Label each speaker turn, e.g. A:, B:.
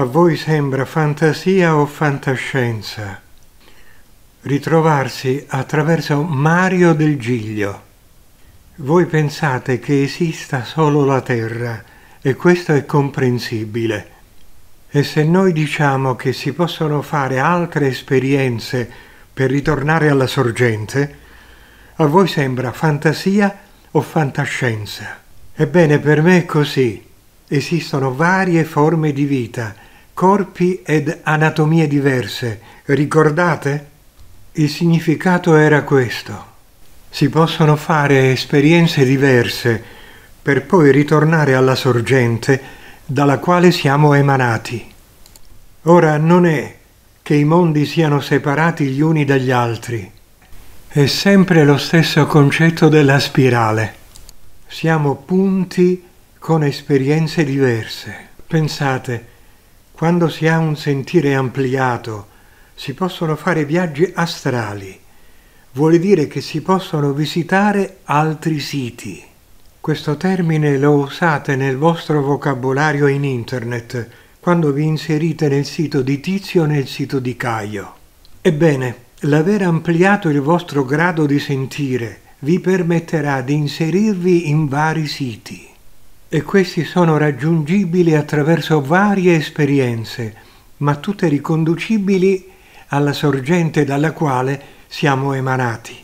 A: A voi sembra fantasia o fantascienza? Ritrovarsi attraverso Mario del Giglio. Voi pensate che esista solo la Terra e questo è comprensibile. E se noi diciamo che si possono fare altre esperienze per ritornare alla sorgente, a voi sembra fantasia o fantascienza? Ebbene, per me è così. Esistono varie forme di vita corpi ed anatomie diverse, ricordate? Il significato era questo. Si possono fare esperienze diverse per poi ritornare alla sorgente dalla quale siamo emanati. Ora non è che i mondi siano separati gli uni dagli altri. È sempre lo stesso concetto della spirale. Siamo punti con esperienze diverse. Pensate, quando si ha un sentire ampliato, si possono fare viaggi astrali. Vuol dire che si possono visitare altri siti. Questo termine lo usate nel vostro vocabolario in internet quando vi inserite nel sito di Tizio o nel sito di Caio. Ebbene, l'aver ampliato il vostro grado di sentire vi permetterà di inserirvi in vari siti e questi sono raggiungibili attraverso varie esperienze, ma tutte riconducibili alla sorgente dalla quale siamo emanati.